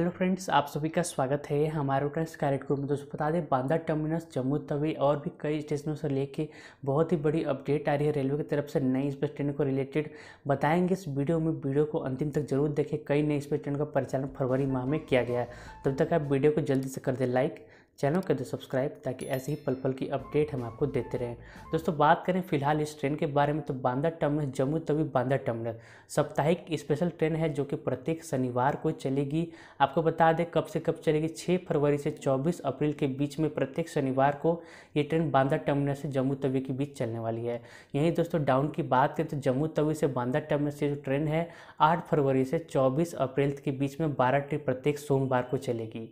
hello friends आप सभी का स्वागत है हमारे ट्रेस कैरेट ग्रुप में दोस्तों बता दें बांदा टर्मिनस जम्मू तवी और भी कई स्टेशनों से लेके बहुत ही बड़ी अपडेट आ रही है रेलवे की तरफ से नई स्पेस ट्रेन को रिलेटेड बताएंगे इस वीडियो में वीडियो को अंतिम तक जरूर देखें कई नई स्पेस ट्रेन का परिचालन फरवरी माह में किया गया है तब तक आप वीडियो को जल्दी से कर दें लाइक चैनल कर दे सब्सक्राइब ताकि ऐसे ही पल पल की अपडेट हम आपको देते रहें दोस्तों बात करें फिलहाल इस ट्रेन के बारे में तो बांदा टर्मिनल जम्मू तवी बांदा टर्मिनल साप्ताहिक स्पेशल ट्रेन है जो कि प्रत्येक शनिवार को चलेगी आपको बता दें कब से कब चलेगी छः फरवरी से चौबीस अप्रैल के बीच में प्रत्येक शनिवार को ये ट्रेन बांदा टर्मिनल से जम्मू तवी के बीच चलने वाली है यहीं दोस्तों डाउन की बात करें तो जम्मू तवी से बांदा टर्मिनल से जो ट्रेन है आठ फरवरी से चौबीस अप्रैल के बीच में बारह ट्रेन प्रत्येक सोमवार को चलेगी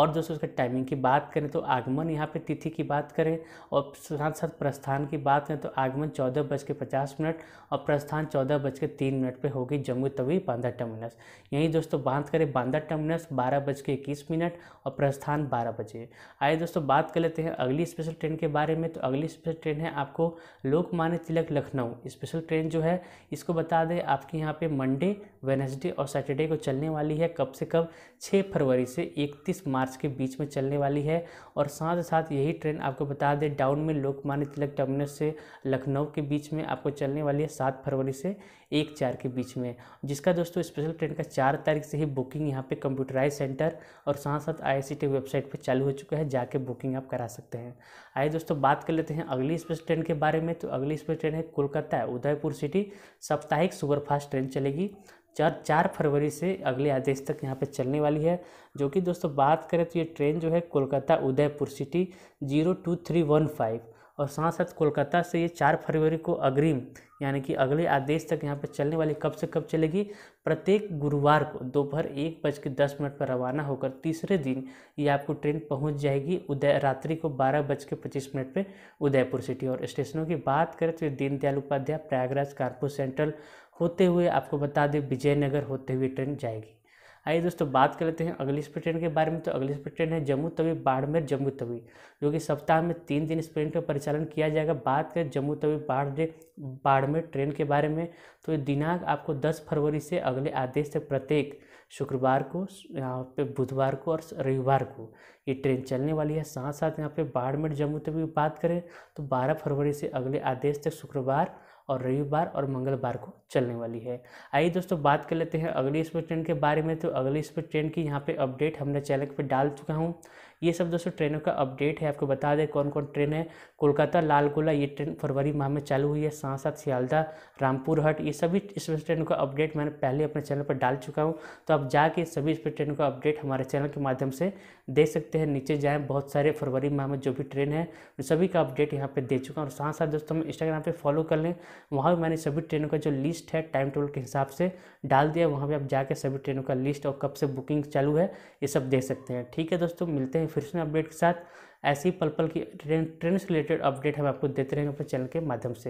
और दोस्तों उसका टाइमिंग की बात करें तो आगमन यहाँ पे तिथि की बात करें और साथ साथ प्रस्थान की बात करें तो आगमन चौदह बज के पचास मिनट और प्रस्थान चौदह बज के तीन मिनट पर होगी जम्मू तवी बांदा टर्मिनस यहीं दोस्तों बात करें बांदा टर्मिनस बारह बज के इक्कीस मिनट और प्रस्थान बारह बजे आइए दोस्तों बात कर लेते हैं अगली स्पेशल ट्रेन के बारे में तो अगली स्पेशल ट्रेन है आपको लोकमान्य तिलक लखनऊ स्पेशल ट्रेन जो है इसको बता दें आपके यहाँ पे मंडे वेनसडे और सैटरडे को चलने वाली है कब से कब छः फरवरी से इकतीस मार्च के बीच में चलने वाली है है और साथ साथ यही ट्रेन आपको बता दें डाउन में लोकमान्य तिलक टर्मिनस से लखनऊ के बीच में आपको चलने वाली है सात फरवरी से एक चार के बीच में जिसका दोस्तों स्पेशल ट्रेन का चार तारीख से ही बुकिंग यहाँ पे कंप्यूटराइज सेंटर और साथ साथ आई वेबसाइट पर चालू हो चुका है जाके बुकिंग आप करा सकते हैं आइए दोस्तों बात कर लेते हैं अगली स्पेशल ट्रेन के बारे में तो अगली स्पेशल ट्रेन है कोलकाता उदयपुर सिटी साप्ताहिक सुपरफास्ट ट्रेन चलेगी चार चार फरवरी से अगले आदेश तक यहाँ पे चलने वाली है जो कि दोस्तों बात करें तो ये ट्रेन जो है Kolkata Udaipur city zero two three one five और साथ साथ कोलकाता से ये चार फरवरी को अग्रिम यानी कि अगले आदेश तक यहाँ पर चलने वाली कब से कब चलेगी प्रत्येक गुरुवार को दोपहर एक बज के दस मिनट पर रवाना होकर तीसरे दिन ये आपको ट्रेन पहुँच जाएगी उदय रात्रि को बारह बज के पच्चीस मिनट पर उदयपुर सिटी और स्टेशनों की बात करें तो दीनदयाल उपाध्याय प्रयागराज कानपुर सेंट्रल होते हुए आपको बता दें विजयनगर होते हुए ट्रेन जाएगी आइए दोस्तों बात कर लेते हैं अगली स्पीड ट्रेन के बारे में तो अगली स्पीड ट्रेन है जम्मू तवी बाड़मेर जम्मू तवी जो कि सप्ताह में तीन दिन इस ट्रेन का परिचालन किया जाएगा बात करें जम्मू तवी बाड़े बाड़मेर ट्रेन के बारे में तो ये दिनांक आपको दस फरवरी से अगले आदेश तक प्रत्येक शुक्रवार को यहाँ पे बुधवार को और रविवार को ये ट्रेन चलने वाली है साथ साथ यहाँ पे बाड़मेर जम्मू तवी बात करें तो बारह फरवरी से अगले आदेश तक शुक्रवार और रविवार और मंगलवार को चलने वाली है आइए दोस्तों बात कर लेते हैं अगली स्पीड ट्रेन के बारे में तो अगली स्पीड ट्रेन की यहाँ पे अपडेट हमने चैनल पे डाल चुका हूँ ये सब दोस्तों ट्रेनों का अपडेट है आपको बता दें कौन कौन ट्रेन है कोलकाता लालगोला ये ट्रेन फरवरी माह में चालू हुई है साथ साथ सियालदा रामपुर हट ये सभी स्पेशल ट्रेनों का अपडेट मैंने पहले अपने चैनल पर डाल चुका हूँ तो आप जाके सभी स्पेशल ट्रेनों का अपडेट हमारे चैनल के माध्यम से दे सकते हैं नीचे जाएँ बहुत सारे फरवरी माह में जो भी ट्रेन है सभी का अपडेट यहाँ पर दे चुका हूँ और साथ साथ दोस्तों हम इंस्टाग्राम पर फॉलो कर लें वहाँ भी मैंने सभी ट्रेनों का जो लिस्ट है टाइम टेबल के हिसाब से डाल दिया वहाँ भी आप जाके सभी ट्रेनों का लिस्ट और कब से बुकिंग चालू है ये सब देख सकते हैं ठीक है दोस्तों मिलते हैं फिर से अपडेट के साथ ऐसी पल पल की ट्रेन ट्रेन से रिलेटेड अपडेट हम आपको देते रहेंगे अपने चैनल के माध्यम से